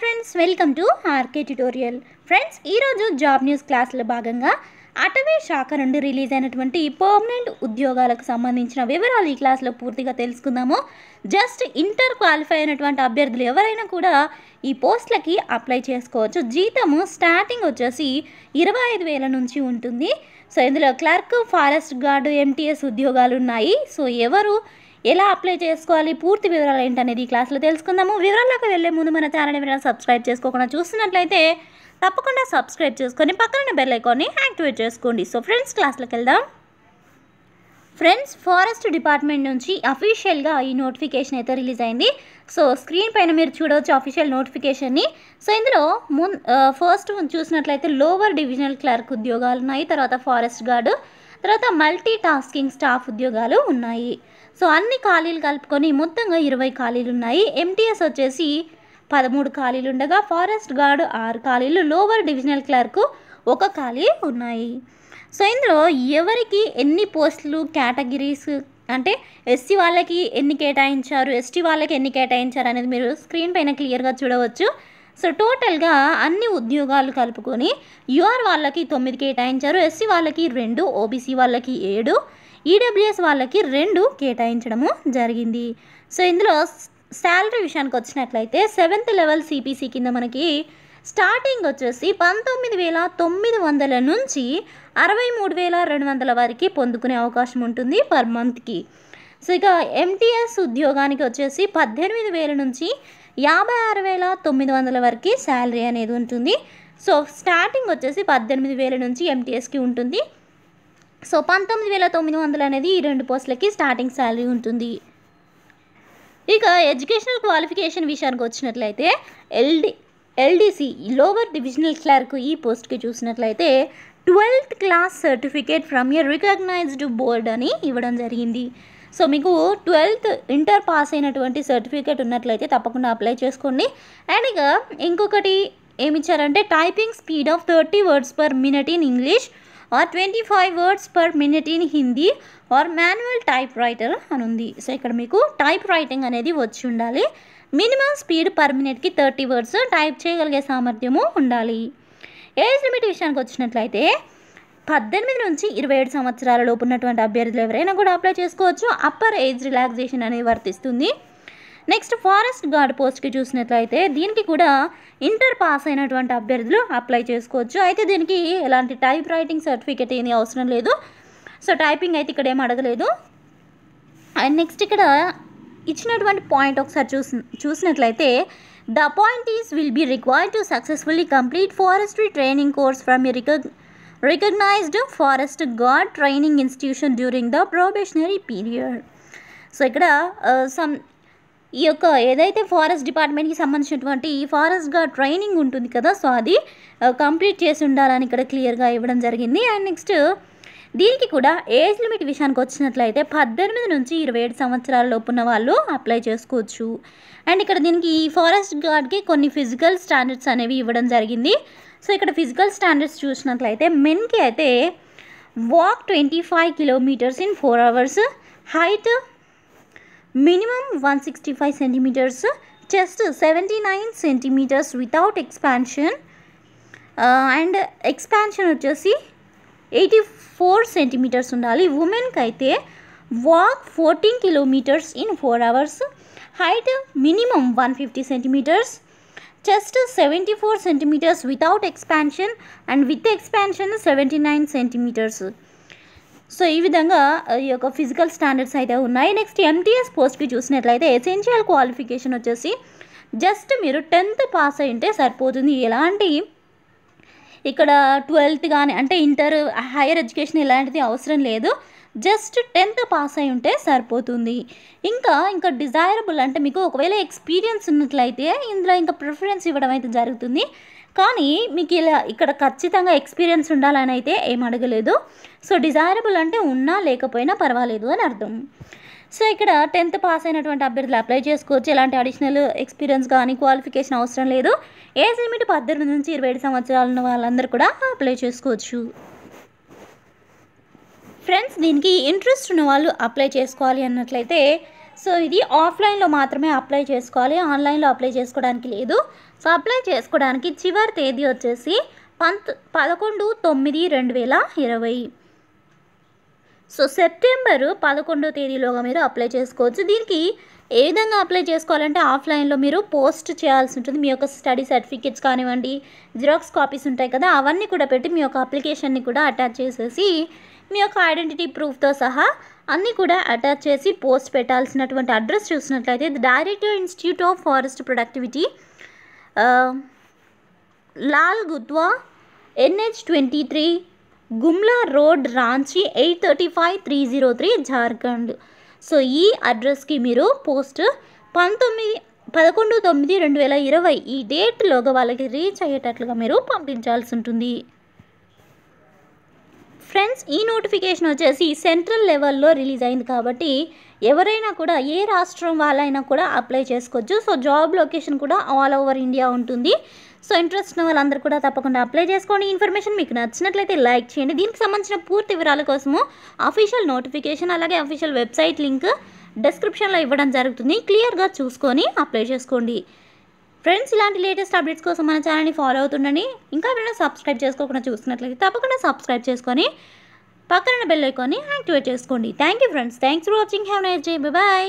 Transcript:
friends welcome to R K tutorial friends ఈరోజు job news క్లాసులో భాగంగా అటవీ శాఖ నుండి రిలీజ్ అయినటువంటి పర్మనెంట్ ఉద్యోగాలకు సంబంధించిన వివరాలు ఈ క్లాస్లో పూర్తిగా తెలుసుకుందాము జస్ట్ ఇంటర్ క్వాలిఫై అయినటువంటి అభ్యర్థులు ఎవరైనా కూడా ఈ పోస్టులకి అప్లై చేసుకోవచ్చు జీతము స్టార్టింగ్ వచ్చేసి ఇరవై ఐదు వేల నుంచి ఉంటుంది సో ఇందులో క్లర్క్ ఫారెస్ట్ గార్డు ఎంటీఎస్ ఉద్యోగాలు ఉన్నాయి సో ఎవరు ఎలా అప్లై చేసుకోవాలి పూర్తి వివరాలు ఏంటనేది ఈ క్లాస్లో తెలుసుకుందాము వివరాల్లోకి వెళ్ళే ముందు మన ఛానల్ వివరాలు సబ్స్క్రైబ్ చేసుకోకుండా చూస్తున్నట్లయితే తప్పకుండా సబ్స్క్రైబ్ చేసుకొని పక్కన బెల్ ఐకాన్ని యాక్టివేట్ చేసుకోండి సో ఫ్రెండ్స్ క్లాస్లోకి వెళ్దాం ఫ్రెండ్స్ ఫారెస్ట్ డిపార్ట్మెంట్ నుంచి అఫీషియల్గా ఈ నోటిఫికేషన్ అయితే రిలీజ్ అయింది సో స్క్రీన్ పైన మీరు చూడవచ్చు అఫీషియల్ నోటిఫికేషన్ని సో ఇందులో ముం ఫస్ట్ చూసినట్లయితే లోవర్ డివిజనల్ క్లర్క్ ఉద్యోగాలు ఉన్నాయి తర్వాత ఫారెస్ట్ గార్డు తర్వాత మల్టీ టాస్కింగ్ స్టాఫ్ ఉద్యోగాలు ఉన్నాయి సో అన్ని ఖాళీలు కలుపుకొని మొత్తంగా ఇరవై ఖాళీలు ఉన్నాయి ఎంటీఎస్ వచ్చేసి పదమూడు ఖాళీలు ఉండగా ఫారెస్ట్ గార్డ్ ఆరు ఖాళీలు లోవర్ డివిజనల్ క్లర్క్ ఒక ఖాళీ ఉన్నాయి సో ఇందులో ఎవరికి ఎన్ని పోస్టులు కేటగిరీస్ అంటే ఎస్సీ వాళ్ళకి ఎన్ని కేటాయించారు ఎస్టీ వాళ్ళకి ఎన్ని కేటాయించారు అనేది మీరు స్క్రీన్ పైన క్లియర్గా చూడవచ్చు సో టోటల్గా అన్ని ఉద్యోగాలు కలుపుకొని యూఆర్ వాళ్ళకి తొమ్మిది కేటాయించారు ఎస్సీ వాళ్ళకి రెండు ఓబీసీ వాళ్ళకి ఏడు ఈడబ్ల్యూఎస్ e వాళ్ళకి రెండు కేటాయించడము జరిగింది సో ఇందులో శాలరీ విషయానికి వచ్చినట్లయితే సెవెంత్ లెవెల్ సిపిసి కింద మనకి స్టార్టింగ్ వచ్చేసి పంతొమ్మిది వేల తొమ్మిది వందల నుంచి అరవై మూడు వేల రెండు వందల వరకు పొందుకునే అవకాశం ఉంటుంది పర్ మంత్కి సో ఇక ఎంటీఎస్ ఉద్యోగానికి వచ్చేసి పద్దెనిమిది వేల నుంచి యాభై ఆరు వేల తొమ్మిది వందల వరకు శాలరీ అనేది ఉంటుంది సో స్టార్టింగ్ వచ్చేసి పద్దెనిమిది వేల నుంచి ఎంటీఎస్కి ఉంటుంది సో పంతొమ్మిది వేల తొమ్మిది వందలు అనేది ఈ రెండు పోస్టులకి స్టార్టింగ్ శాలరీ ఉంటుంది ఇక ఎడ్యుకేషనల్ క్వాలిఫికేషన్ విషయానికి వచ్చినట్లయితే L D LDC lower divisional clerk ఈ పోస్ట్కి చూసినట్లయితే twelfth class certificate from a recognised board అని ఇవ్వడం జరిగింది సో మీకు ట్వెల్త్ ఇంటర్ పాస్ అయినటువంటి సర్టిఫికేట్ ఉన్నట్లయితే తప్పకుండా అప్లై చేసుకోండి అండ్ ఇక ఇంకొకటి ఏమిచ్చారంటే typing speed of thirty words per minute in English or twenty five words per minute in Hindi or manual type writer అని ఉంది సో ఇక్కడ మీకు టైప్ రైటింగ్ అనేది వచ్చి ఉండాలి మినిమం స్పీడ్ పర్ మినిట్కి థర్టీ వర్డ్స్ టైప్ చేయగలిగే సామర్థ్యము ఉండాలి ఏజ్ లిమిట్ విషయానికి వచ్చినట్లయితే పద్దెనిమిది నుంచి ఇరవై ఏడు సంవత్సరాలలోపు ఉన్నటువంటి అభ్యర్థులు ఎవరైనా కూడా అప్లై చేసుకోవచ్చు అప్పర్ ఏజ్ రిలాక్సేషన్ అనేది వర్తిస్తుంది నెక్స్ట్ ఫారెస్ట్ గార్డ్ పోస్ట్కి చూసినట్లయితే దీనికి కూడా ఇంటర్ పాస్ అయినటువంటి అభ్యర్థులు అప్లై చేసుకోవచ్చు అయితే దీనికి ఎలాంటి టైప్ రైటింగ్ సర్టిఫికేట్ ఏమీ అవసరం లేదు సో టైపింగ్ అయితే ఇక్కడ ఏం అడగలేదు అండ్ నెక్స్ట్ ఇక్కడ ఇచ్చినటువంటి పాయింట్ ఒకసారి చూసి చూసినట్లయితే the appointees will be required to successfully complete forestry training course from a recog recognised forest guard training institution during the probationary period so ఇక్కడ సమ్ ఈ యొక్క ఏదైతే ఫారెస్ట్ డిపార్ట్మెంట్కి సంబంధించినటువంటి ఈ ఫారెస్ట్గా ట్రైనింగ్ ఉంటుంది కదా సో అది కంప్లీట్ uh, చేసి ఉండాలని ఇక్కడ క్లియర్గా ఇవ్వడం జరిగింది అండ్ నెక్స్ట్ దీనికి కూడా ఏజ్ లిమిట్ విషయానికి వచ్చినట్లయితే పద్దెనిమిది నుంచి ఇరవై ఏడు సంవత్సరాల లోపు ఉన్న వాళ్ళు అప్లై చేసుకోవచ్చు అండ్ ఇక్కడ దీనికి ఈ ఫారెస్ట్ గార్డ్కి కొన్ని ఫిజికల్ స్టాండర్డ్స్ అనేవి ఇవ్వడం జరిగింది సో ఇక్కడ ఫిజికల్ స్టాండర్డ్స్ చూసినట్లయితే మెన్కి అయితే walk twenty five kilometres in four hours height minimum one sixty five centimetres chest seventy nine centimetres without expansion and uh, expansion వచ్చేసి ఎయిటీ ఫోర్ సెంటీమీటర్స్ ఉండాలి ఉమెన్కి అయితే walk fourteen kilometres in four hours height minimum one fifty centimetres chest seventy four centimetres without expansion and with expansion seventy nine centimetres so ఈ విధంగా ఈ యొక్క physical standards అయితే ఉన్నాయి నెక్స్ట్ ఎంటీఎస్ పోస్ట్కి చూసినట్లయితే ఎసెన్షియల్ క్వాలిఫికేషన్ వచ్చేసి జస్ట్ మీరు టెన్త్ పాస్ అయి ఉంటే సరిపోతుంది ఎలాంటి ఇక్కడ ట్వెల్త్ కానీ అంటే ఇంటర్ హైయర్ ఎడ్యుకేషన్ ఇలాంటిది అవసరం లేదు జస్ట్ టెన్త్ పాస్ అయి ఉంటే సరిపోతుంది ఇంకా ఇంకా డిజైరబుల్ అంటే మీకు ఒకవేళ ఎక్స్పీరియన్స్ ఉన్నట్లయితే ఇందులో ఇంకా ప్రిఫరెన్స్ ఇవ్వడం అయితే జరుగుతుంది కానీ మీకు ఇలా ఇక్కడ ఖచ్చితంగా ఎక్స్పీరియన్స్ ఉండాలని అయితే ఏం అడగలేదు సో డిజైరబుల్ అంటే ఉన్నా లేకపోయినా పర్వాలేదు అని అర్థం సో ఇక్కడ టెన్త్ పాస్ అయినటువంటి అభ్యర్థులు అప్లై చేసుకోవచ్చు ఎలాంటి అడిషనల్ ఎక్స్పీరియన్స్ కానీ క్వాలిఫికేషన్ అవసరం లేదు ఏజ్ లిమిట్ పద్దెనిమిది నుంచి ఇరవై ఏడు సంవత్సరాల వాళ్ళందరూ కూడా అప్లై చేసుకోవచ్చు ఫ్రెండ్స్ దీనికి ఇంట్రెస్ట్ ఉన్న వాళ్ళు అప్లై చేసుకోవాలి అన్నట్లయితే సో ఇది ఆఫ్లైన్లో మాత్రమే అప్లై చేసుకోవాలి ఆన్లైన్లో అప్లై చేసుకోవడానికి లేదు సో అప్లై చేసుకోవడానికి చివరి తేదీ వచ్చేసి పంత్ పదకొండు తొమ్మిది రెండు వేల ఇరవై సో సెప్టెంబరు పదకొండో తేదీలోగా మీరు అప్లై చేసుకోవచ్చు దీనికి ఏ విధంగా అప్లై చేసుకోవాలంటే ఆఫ్లైన్లో మీరు పోస్ట్ చేయాల్సి ఉంటుంది మీ యొక్క స్టడీ సర్టిఫికేట్స్ కానివ్వండి జిరాక్స్ కాపీస్ ఉంటాయి కదా అవన్నీ కూడా పెట్టి మీ యొక్క అప్లికేషన్ని కూడా అటాచ్ చేసేసి మీ యొక్క ఐడెంటిటీ ప్రూఫ్తో సహా అన్నీ కూడా అటాచ్ చేసి పోస్ట్ పెట్టాల్సినటువంటి అడ్రస్ చూసినట్లయితే ఇది director institute of forest productivity Lal Gudwa N H twenty three Gumla road Ranchi eight thirty five three zero three Jharkhand so ఈ అడ్రస్కి మీరు పోస్ట్ పంతొమ్మిది పదకొండు తొమ్మిది రెండు వేల ఇరవై ఈ డేట్లోగా వాళ్ళకి రీచ్ అయ్యేటట్లుగా మీరు పంపించాల్సి ఉంటుంది ఫ్రెండ్స్ ఈ నోటిఫికేషన్ వచ్చేసి సెంట్రల్ లెవెల్లో రిలీజ్ అయింది కాబట్టి ఎవరైనా కూడా ఏ రాష్ట్రం వాళ్ళైనా కూడా అప్లై చేసుకోవచ్చు సో జాబ్ లొకేషన్ కూడా ఆల్ ఓవర్ ఇండియా ఉంటుంది సో ఇంట్రెస్ట్ ఉన్న వాళ్ళందరూ కూడా తప్పకుండా అప్లై చేసుకోండి ఇన్ఫర్మేషన్ మీకు నచ్చినట్లయితే లైక్ చేయండి దీనికి సంబంధించిన పూర్తి వివరాల కోసము అఫీషియల్ నోటిఫికేషన్ అలాగే అఫీషియల్ వెబ్సైట్ లింక్ డిస్క్రిప్షన్లో ఇవ్వడం జరుగుతుంది క్లియర్గా చూసుకొని అప్లై చేసుకోండి ఫ్రెండ్స్ ఇలాంటి లేటెస్ట్ అప్డేట్స్ కోసం మన ఛానల్ని ఫాలో అవుతుండండి ఇంకా ఎవరైనా సబ్స్క్రైబ్ చేసుకోకుండా చూసినట్లయితే తప్పకుండా సబ్స్క్రైబ్ చేసుకొని పక్కన బెల్ ఐకాన్ని యాక్టివేట్ చేసుకోండి thank you friends thanks for watching have night జై బాయ్